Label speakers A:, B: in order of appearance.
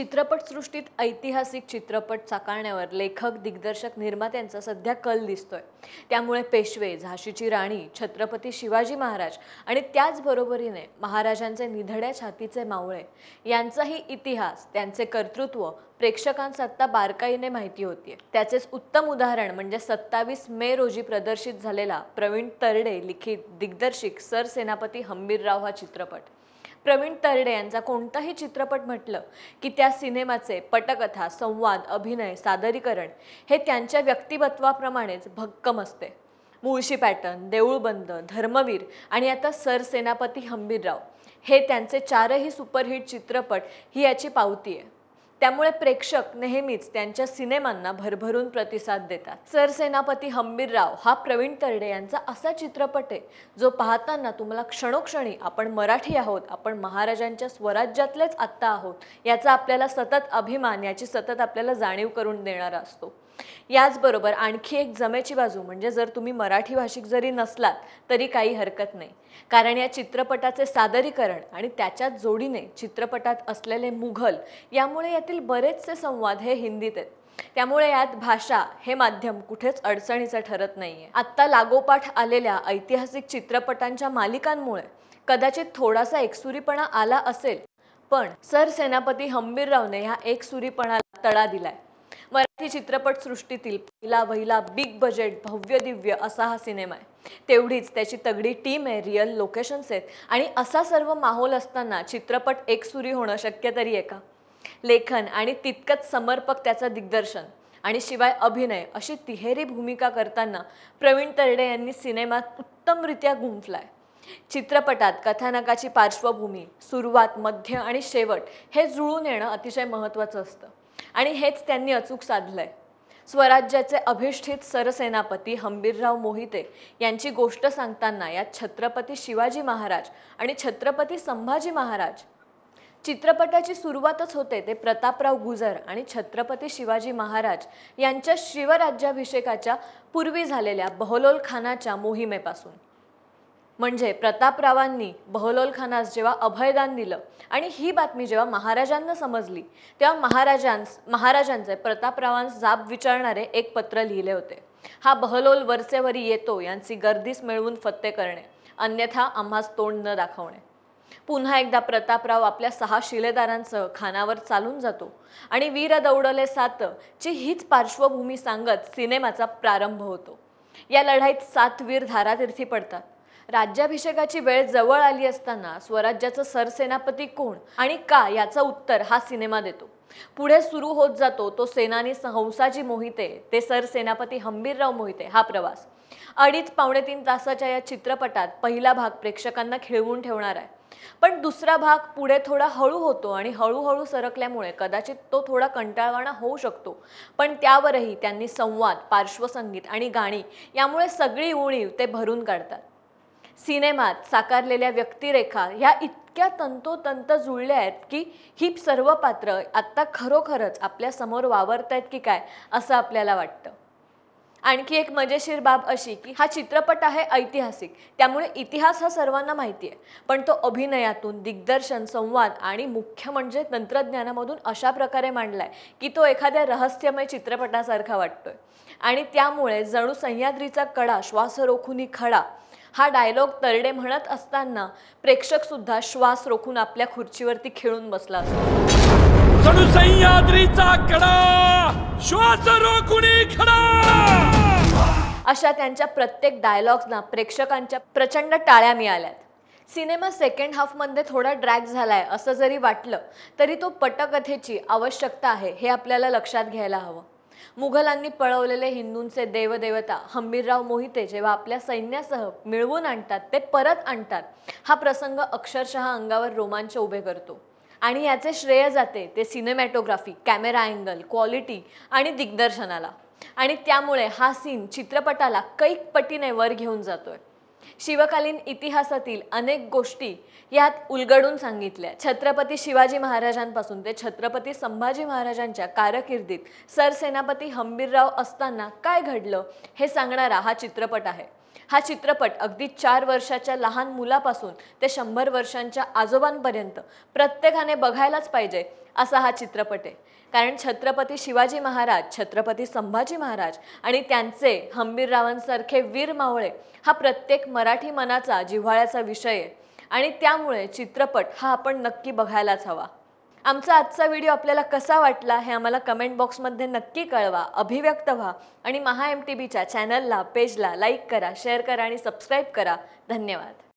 A: चित्रपटसृष्टीत ऐतिहासिक चित्रपट साकारण्यावर लेखक दिग्दर्शक निर्मात्यांचा सध्या कल दिसतोय त्यामुळे पेशवे झाशीची राणी छत्रपती शिवाजी महाराज आणि त्याचबरोबरीने महाराजांचे निधड्या छातीचे मावळे यांचाही इतिहास त्यांचे कर्तृत्व प्रेक्षकांस आत्ता बारकाईने माहिती होती त्याचेच उत्तम उदाहरण म्हणजे सत्तावीस मे रोजी प्रदर्शित झालेला प्रवीण तरडे लिखित दिग्दर्शिक सरसेनापती हंबीरराव हा चित्रपट प्रवीण तरडे यांचा कोणताही चित्रपट म्हटलं की त्या सिनेमाचे पटकथा संवाद अभिनय सादरीकरण हे त्यांच्या व्यक्तिमत्वाप्रमाणेच भक्कम असते मुळशी पॅटर्न देऊळबंद धर्मवीर आणि आता सरसेनापती हंबीरराव हे त्यांचे चारही सुपरहिट चित्रपट ही याची पावती आहे त्यामुळे प्रेक्षक नेहमीच त्यांच्या सिनेमांना भरभरून प्रतिसाद देतात सरसेनापती हंबीरराव हा प्रवीण तरडे यांचा असा चित्रपट आहे जो पाहताना तुम्हाला क्षणोक्षणी आपण मराठी आहोत आपण महाराजांच्या स्वराज्यातलेच आत्ता आहोत याचा आपल्याला सतत अभिमान याची सतत आपल्याला जाणीव करून देणारा असतो याचबरोबर आणखी एक जमेची बाजू म्हणजे जर तुम्ही मराठी भाषिक जरी नसलात तरी काही हरकत नाही कारण या चित्रपटाचे सादरीकरण आणि त्याच्याच जोडीने चित्रपटात असलेले मुघल यामुळे यातील बरेचसे संवाद हे हिंदीत आहेत त्यामुळे यात भाषा हे माध्यम कुठेच अडचणीचं ठरत नाहीये आत्ता लागोपाठ आलेल्या ऐतिहासिक चित्रपटांच्या मालिकांमुळे कदाचित थोडासा एकसुरीपणा आला असेल पण सरसेनापती हंबीररावने ह्या एकसुरीपणाला तडा दिलाय मराठी चित्रपटसृष्टीतील पहिला वहिला बिग बजेट भव्य दिव्य असा हा सिनेमा आहे तेवढीच त्याची तगडी टीम आहे रिअल लोकेशन्स आहेत आणि असा सर्व माहोल असताना चित्रपट एकसुरी होणं शक्य तरी आहे का लेखन आणि तितकंच समर्पक त्याचं दिग्दर्शन आणि शिवाय अभिनय अशी तिहेरी भूमिका करताना प्रवीण तरडे यांनी सिनेमात उत्तमरित्या गुंफलाय चित्रपटात कथानकाची पार्श्वभूमी सुरुवात मध्य आणि शेवट हे जुळून येणं अतिशय महत्त्वाचं असतं आणि हेच त्यांनी अचूक साधलंय स्वराज्याचे अभिष्ठित सरसेनापती हंबीरराव मोहिते यांची गोष्ट सांगताना यात छत्रपती शिवाजी महाराज आणि छत्रपती संभाजी महाराज चित्रपटाची सुरुवातच होते ते प्रतापराव गुजर आणि छत्रपती शिवाजी महाराज यांच्या शिवराज्याभिषेकाच्या पूर्वी झालेल्या बहलोल खानाच्या मोहिमेपासून म्हणजे प्रतापरावांनी बहलोल खानास जेव्हा अभयदान दिलं आणि ही बातमी जेव्हा महाराजांना समजली तेव्हा महाराजांस महाराजांचे प्रतापरावांस जाब विचारणारे एक पत्र लिहिले होते हा बहलोल वरसेवरी येतो यांची गर्दीस मिळवून फत्ते करणे अन्यथा आम्हास तोंड न दाखवणे पुन्हा एकदा प्रतापराव आपल्या सहा शिलेदारांसह खानावर चालून जातो आणि वीर दौडले सात ची हीच पार्श्वभूमी सांगत सिनेमाचा प्रारंभ होतो या लढाईत सात वीर धारातीर्थी पडतात राज्याभिषेकाची वेळ जवळ आली असताना स्वराज्याचं सरसेनापती कोण आणि का याचं उत्तर हा सिनेमा देतो पुढे सुरू होत जातो तो सेनानी हंसाजी मोहिते ते सरसेनापती हंबीरराव मोहिते हा प्रवास अडीच पावणे तीन तासाच्या या चित्रपटात पहिला भाग प्रेक्षकांना खिळवून ठेवणार आहे पण दुसरा भाग पुढे थोडा हळू होतो आणि हळूहळू सरकल्यामुळे कदाचित तो थोडा कंटाळवाणा होऊ शकतो पण त्यावरही त्यांनी संवाद पार्श्वसंगीत आणि गाणी यामुळे सगळी उणीव ते भरून काढतात सिनेमात साकारलेल्या व्यक्तिरेखा ह्या इतक्या तंतोतंत जुळल्या आहेत की ही सर्व पात्र आत्ता खरोखरच आपल्यासमोर वावरत आहेत की काय असं आपल्याला वाटतं आणखी एक मजेशीर बाब अशी की हा चित्रपट आहे ऐतिहासिक त्यामुळे इतिहास हा सर्वांना माहिती आहे पण तो अभिनयातून दिग्दर्शन संवाद आणि मुख्य म्हणजे तंत्रज्ञानामधून अशा प्रकारे मांडला आहे की तो एखाद्या रहस्यमय चित्रपटासारखा वाटतोय आणि त्यामुळे जणू सह्याद्रीचा कडा श्वास रोखून खडा हा डायलॉग तरडे म्हणत असताना प्रेक्षक सुद्धा श्वास रोखून आपल्या खुर्चीवरती खेळून बसला असतो अशा त्यांच्या प्रत्येक डायलॉग्सना प्रेक्षकांच्या प्रचंड टाळ्या मिळाल्यात सिनेमा सेकंड हाफमध्ये थोडा ड्रॅग झालाय असं जरी वाटलं तरी तो पटकथेची आवश्यकता आहे हे आपल्याला लक्षात घ्यायला हवं मुघलांनी पळवलेले हिंदूंचे देवदेवता हंबीरराव मोहिते जेव्हा आपल्या सैन्यासह मिळवून आणतात ते परत आणतात हा प्रसंग अक्षरशः अंगावर रोमांच उभे करतो आणि याचे श्रेय जाते ते सिनेमॅटोग्राफी कॅमेरा अँगल क्वालिटी आणि दिग्दर्शनाला आणि त्यामुळे हा सीन चित्रपटाला कैक पटीने वर घेऊन जातोय शिवकालीन इतिहासातील अनेक गोष्टी यात उलगडून सांगितल्या छत्रपती शिवाजी महाराजांपासून ते छत्रपती संभाजी महाराजांच्या कारकिर्दीत सरसेनापती हंबीरराव असताना काय घडलं हे सांगणारा हा चित्रपट आहे हा चित्रपट अगदी चार वर्षाच्या लहान मुलापासून ते शंभर वर्षांच्या आजोबांपर्यंत प्रत्येकाने बघायलाच पाहिजे असा हा चित्रपट आहे कारण छत्रपती शिवाजी महाराज छत्रपती संभाजी महाराज आणि त्यांचे हंबीररावांसारखे वीर मावळे हा प्रत्येक मराठी मनाचा जिव्हाळ्याचा विषय आहे आणि त्यामुळे चित्रपट हा आपण नक्की बघायलाच हवा आमचा आजचा व्हिडिओ आपल्याला कसा वाटला हे आम्हाला कमेंट बॉक्समध्ये नक्की कळवा अभिव्यक्त व्हा आणि महा एम टी बीच्या चॅनलला पेजला लाईक करा शेअर करा आणि सबस्क्राईब करा धन्यवाद